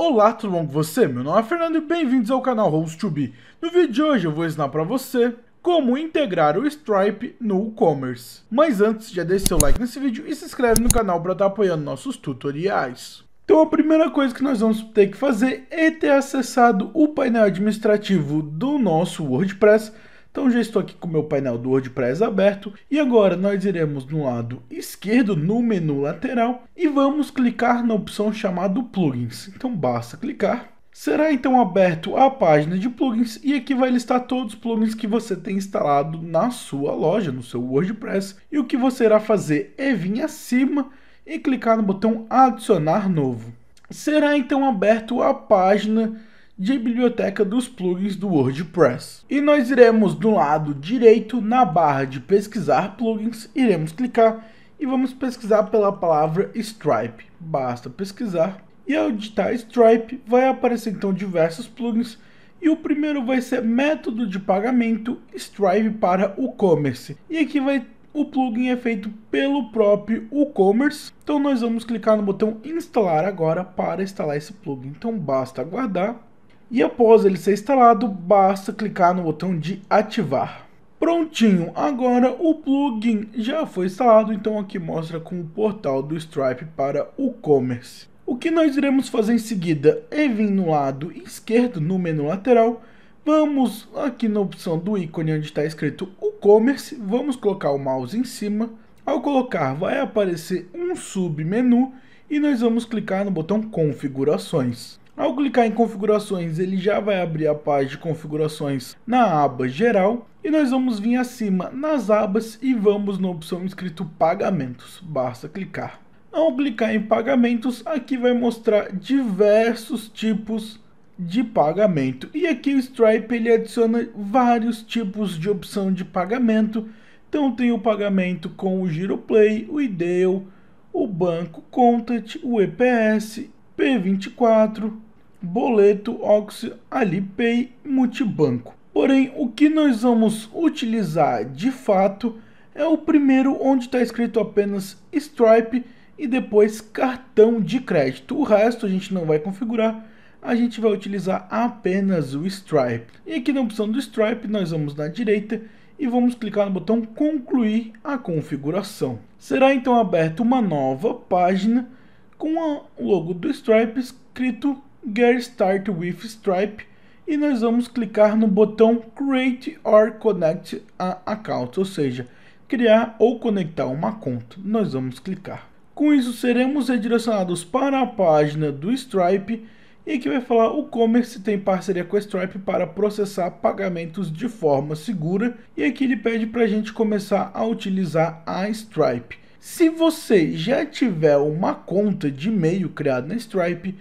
Olá, tudo bom com você? Meu nome é Fernando e bem-vindos ao canal Host2B. No vídeo de hoje eu vou ensinar para você como integrar o Stripe no e-commerce. Mas antes, já deixe seu like nesse vídeo e se inscreve no canal para estar tá apoiando nossos tutoriais. Então a primeira coisa que nós vamos ter que fazer é ter acessado o painel administrativo do nosso WordPress então já estou aqui com o meu painel do WordPress aberto e agora nós iremos no lado esquerdo no menu lateral e vamos clicar na opção chamada plugins. Então basta clicar. Será então aberto a página de plugins e aqui vai listar todos os plugins que você tem instalado na sua loja, no seu WordPress. E o que você irá fazer é vir acima e clicar no botão adicionar novo. Será então aberto a página de biblioteca dos plugins do WordPress. E nós iremos do lado direito na barra de pesquisar plugins, iremos clicar e vamos pesquisar pela palavra Stripe. Basta pesquisar e ao digitar Stripe vai aparecer então diversos plugins e o primeiro vai ser método de pagamento Stripe para o commerce. E aqui vai o plugin é feito pelo próprio WooCommerce. Então nós vamos clicar no botão instalar agora para instalar esse plugin. Então basta aguardar e após ele ser instalado, basta clicar no botão de ativar. Prontinho, agora o plugin já foi instalado, então aqui mostra com o portal do Stripe para o e-commerce. O que nós iremos fazer em seguida é vir no lado esquerdo, no menu lateral, vamos aqui na opção do ícone onde está escrito e-commerce, vamos colocar o mouse em cima, ao colocar vai aparecer um submenu e nós vamos clicar no botão configurações. Ao clicar em configurações, ele já vai abrir a página de configurações na aba geral e nós vamos vir acima nas abas e vamos na opção escrito pagamentos, basta clicar. Ao clicar em pagamentos, aqui vai mostrar diversos tipos de pagamento e aqui o Stripe ele adiciona vários tipos de opção de pagamento. Então tem o pagamento com o Giroplay, o IDEO, o Banco Contact, o EPS, P24, boleto Oxy Alipay multibanco. Porém, o que nós vamos utilizar de fato é o primeiro onde está escrito apenas Stripe e depois cartão de crédito. O resto a gente não vai configurar, a gente vai utilizar apenas o Stripe. E aqui na opção do Stripe nós vamos na direita e vamos clicar no botão concluir a configuração. Será então aberta uma nova página com o logo do Stripe escrito Get Start with Stripe e nós vamos clicar no botão Create or Connect a Account, ou seja, criar ou conectar uma conta. Nós vamos clicar. Com isso, seremos redirecionados para a página do Stripe e que vai falar o Commerce tem parceria com a Stripe para processar pagamentos de forma segura e aqui ele pede para a gente começar a utilizar a Stripe. Se você já tiver uma conta de e-mail criada na Stripe,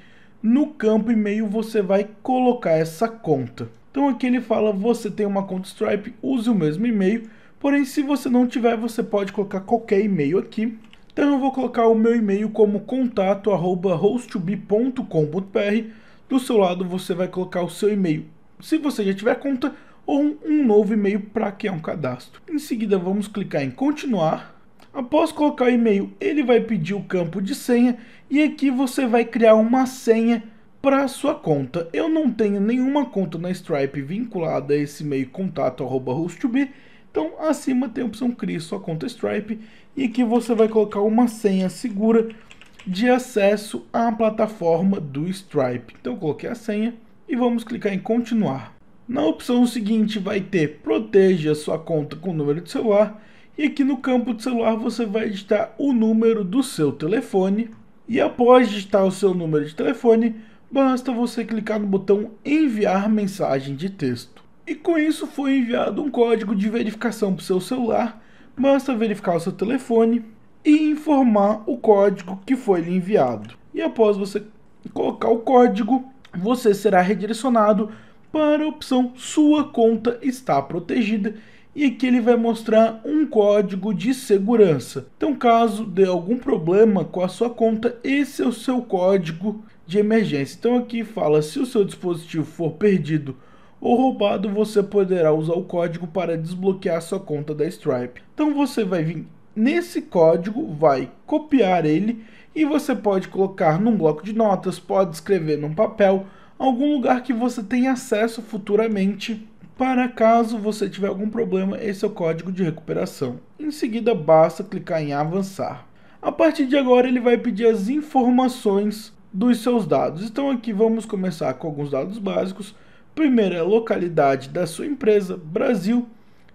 no campo e-mail você vai colocar essa conta. Então aqui ele fala, você tem uma conta Stripe, use o mesmo e-mail. Porém, se você não tiver, você pode colocar qualquer e-mail aqui. Então eu vou colocar o meu e-mail como contato arroba Do seu lado você vai colocar o seu e-mail, se você já tiver conta, ou um novo e-mail para criar um cadastro. Em seguida vamos clicar em continuar Após colocar o e-mail, ele vai pedir o campo de senha e aqui você vai criar uma senha para a sua conta. Eu não tenho nenhuma conta na Stripe vinculada a esse e-mail contato@host2b, então acima tem a opção crie sua conta Stripe e aqui você vai colocar uma senha segura de acesso à plataforma do Stripe. Então coloquei a senha e vamos clicar em continuar. Na opção seguinte vai ter proteja sua conta com número de celular e aqui no campo de celular você vai digitar o número do seu telefone. E após digitar o seu número de telefone, basta você clicar no botão enviar mensagem de texto. E com isso foi enviado um código de verificação para o seu celular, basta verificar o seu telefone e informar o código que foi lhe enviado. E após você colocar o código, você será redirecionado para a opção Sua conta está protegida e aqui ele vai mostrar um código de segurança. Então, caso dê algum problema com a sua conta, esse é o seu código de emergência. Então, aqui fala se o seu dispositivo for perdido ou roubado, você poderá usar o código para desbloquear a sua conta da Stripe. Então, você vai vir nesse código, vai copiar ele e você pode colocar num bloco de notas, pode escrever num papel, algum lugar que você tenha acesso futuramente para caso você tiver algum problema, esse é o código de recuperação. Em seguida, basta clicar em avançar. A partir de agora, ele vai pedir as informações dos seus dados. Então aqui vamos começar com alguns dados básicos. Primeiro é a localidade da sua empresa, Brasil,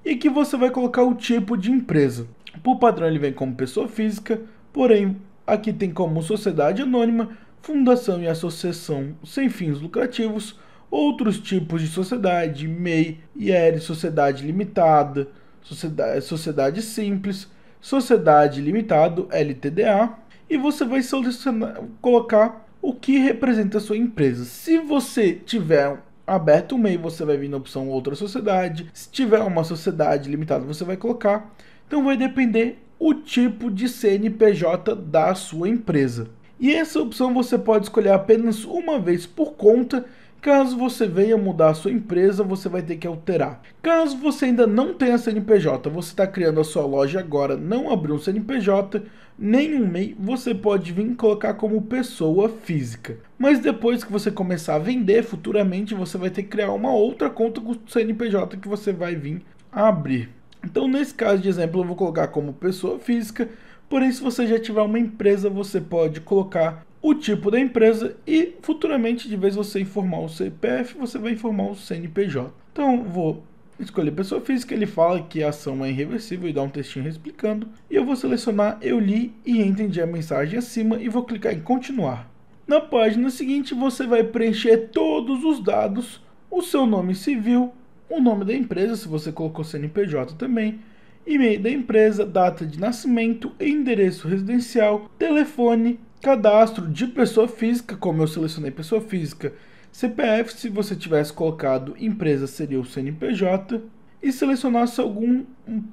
e que você vai colocar o tipo de empresa. Por padrão ele vem como pessoa física, porém aqui tem como sociedade anônima, fundação e associação sem fins lucrativos, Outros tipos de sociedade, MEI, IR, sociedade limitada, sociedade, sociedade simples, sociedade limitado, LTDA, e você vai selecionar, colocar o que representa a sua empresa. Se você tiver aberto um MEI, você vai vir na opção outra sociedade. Se tiver uma sociedade limitada, você vai colocar. Então vai depender o tipo de CNPJ da sua empresa. E essa opção você pode escolher apenas uma vez por conta Caso você venha mudar a sua empresa, você vai ter que alterar. Caso você ainda não tenha CNPJ, você está criando a sua loja agora, não abriu um CNPJ, nem um MEI, você pode vir colocar como pessoa física. Mas depois que você começar a vender, futuramente você vai ter que criar uma outra conta com o CNPJ que você vai vir abrir. Então, nesse caso de exemplo, eu vou colocar como pessoa física, porém, se você já tiver uma empresa, você pode colocar o tipo da empresa e futuramente, de vez você informar o CPF, você vai informar o CNPJ. Então, vou escolher pessoa física, ele fala que a ação é irreversível e dá um textinho explicando. E eu vou selecionar eu li e entendi a mensagem acima e vou clicar em continuar. Na página seguinte, você vai preencher todos os dados, o seu nome civil, o nome da empresa, se você colocou CNPJ também, e-mail da empresa, data de nascimento, endereço residencial, telefone, cadastro de pessoa física, como eu selecionei pessoa física, CPF, se você tivesse colocado empresa, seria o CNPJ, e selecionasse alguma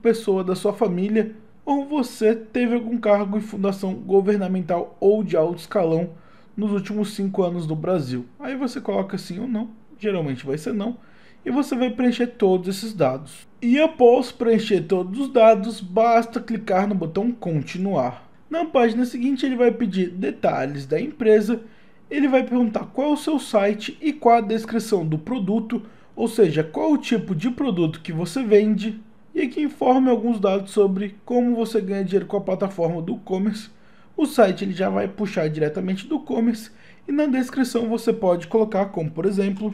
pessoa da sua família ou você teve algum cargo em fundação governamental ou de alto escalão nos últimos cinco anos do Brasil. Aí você coloca sim ou não, geralmente vai ser não, e você vai preencher todos esses dados. E após preencher todos os dados, basta clicar no botão continuar. Na página seguinte, ele vai pedir detalhes da empresa, ele vai perguntar qual é o seu site e qual a descrição do produto, ou seja, qual o tipo de produto que você vende, e que informe alguns dados sobre como você ganha dinheiro com a plataforma do e-commerce. O site ele já vai puxar diretamente do e-commerce e na descrição você pode colocar como, por exemplo,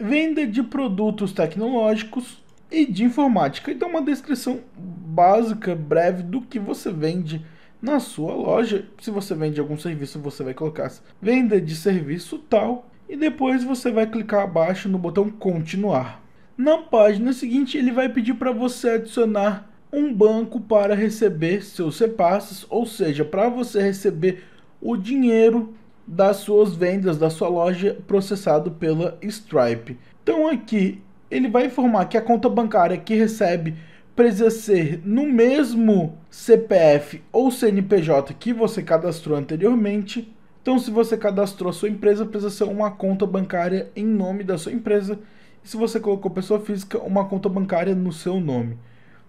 venda de produtos tecnológicos e de informática. Então uma descrição básica, breve do que você vende, na sua loja, se você vende algum serviço, você vai colocar venda de serviço tal e depois você vai clicar abaixo no botão continuar. Na página seguinte, ele vai pedir para você adicionar um banco para receber seus repasses, ou seja, para você receber o dinheiro das suas vendas da sua loja processado pela Stripe. Então aqui ele vai informar que a conta bancária que recebe precisa ser no mesmo CPF ou CNPJ que você cadastrou anteriormente. Então, se você cadastrou a sua empresa, precisa ser uma conta bancária em nome da sua empresa. E se você colocou pessoa física, uma conta bancária no seu nome.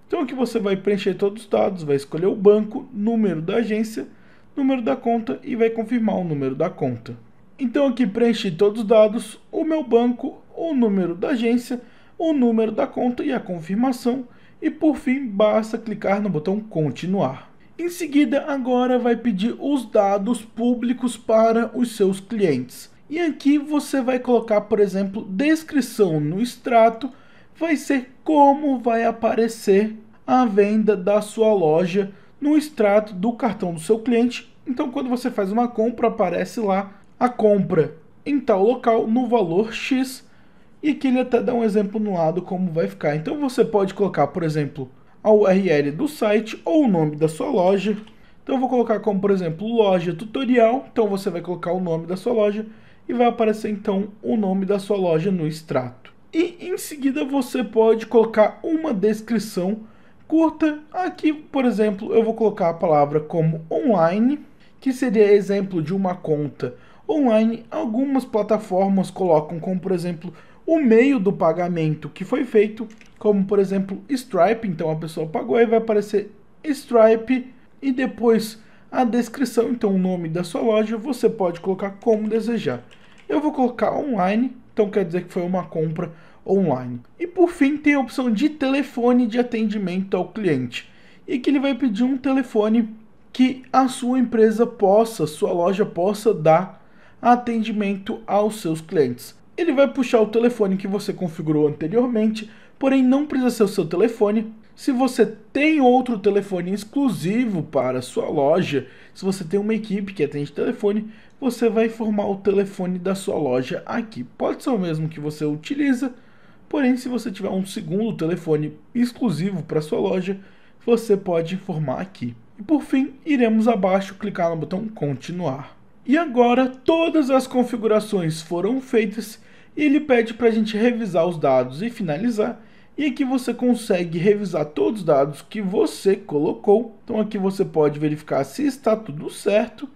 Então, aqui você vai preencher todos os dados, vai escolher o banco, número da agência, número da conta e vai confirmar o número da conta. Então, aqui preenchi todos os dados, o meu banco, o número da agência, o número da conta e a confirmação e por fim, basta clicar no botão continuar. Em seguida, agora vai pedir os dados públicos para os seus clientes. E aqui você vai colocar, por exemplo, descrição no extrato, vai ser como vai aparecer a venda da sua loja no extrato do cartão do seu cliente. Então, quando você faz uma compra, aparece lá a compra em tal local no valor X e aqui ele até dá um exemplo no lado como vai ficar. Então você pode colocar, por exemplo, a URL do site ou o nome da sua loja. Então eu vou colocar como, por exemplo, loja tutorial. Então você vai colocar o nome da sua loja e vai aparecer então o nome da sua loja no extrato. E em seguida você pode colocar uma descrição curta. Aqui, por exemplo, eu vou colocar a palavra como online, que seria exemplo de uma conta online. Algumas plataformas colocam como, por exemplo, o meio do pagamento que foi feito, como por exemplo Stripe, então a pessoa pagou e vai aparecer Stripe e depois a descrição, então o nome da sua loja, você pode colocar como desejar. Eu vou colocar online, então quer dizer que foi uma compra online. E por fim tem a opção de telefone de atendimento ao cliente, e que ele vai pedir um telefone que a sua empresa possa, sua loja possa dar atendimento aos seus clientes. Ele vai puxar o telefone que você configurou anteriormente, porém não precisa ser o seu telefone. Se você tem outro telefone exclusivo para a sua loja, se você tem uma equipe que atende telefone, você vai informar o telefone da sua loja aqui. Pode ser o mesmo que você utiliza, porém se você tiver um segundo telefone exclusivo para sua loja, você pode informar aqui. E por fim, iremos abaixo clicar no botão continuar. E agora todas as configurações foram feitas ele pede para a gente revisar os dados e finalizar. E aqui você consegue revisar todos os dados que você colocou. Então aqui você pode verificar se está tudo certo.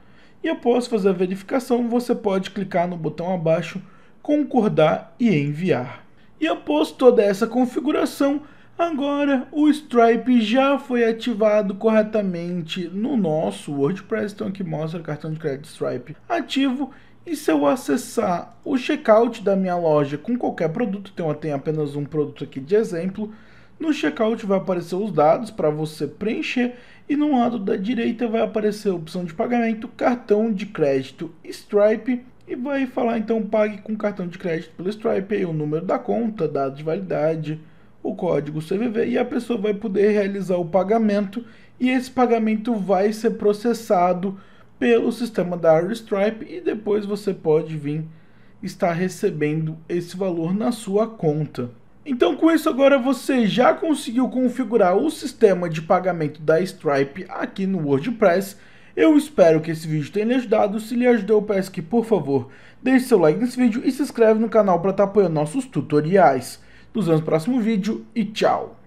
E após fazer a verificação, você pode clicar no botão abaixo, concordar e enviar. E após toda essa configuração, agora o Stripe já foi ativado corretamente no nosso WordPress. Então aqui mostra o cartão de crédito Stripe ativo e se eu acessar o checkout da minha loja com qualquer produto, então eu tenho apenas um produto aqui de exemplo, no checkout vai aparecer os dados para você preencher e no lado da direita vai aparecer a opção de pagamento, cartão de crédito Stripe e vai falar então pague com cartão de crédito pelo Stripe, aí o número da conta, dado de validade, o código CVV e a pessoa vai poder realizar o pagamento e esse pagamento vai ser processado pelo sistema da Stripe e depois você pode vir estar recebendo esse valor na sua conta. Então com isso agora você já conseguiu configurar o sistema de pagamento da Stripe aqui no WordPress. Eu espero que esse vídeo tenha lhe ajudado, se lhe ajudou eu peço que por favor deixe seu like nesse vídeo e se inscreve no canal para estar tá apoiando nossos tutoriais. Nos vemos no próximo vídeo e tchau!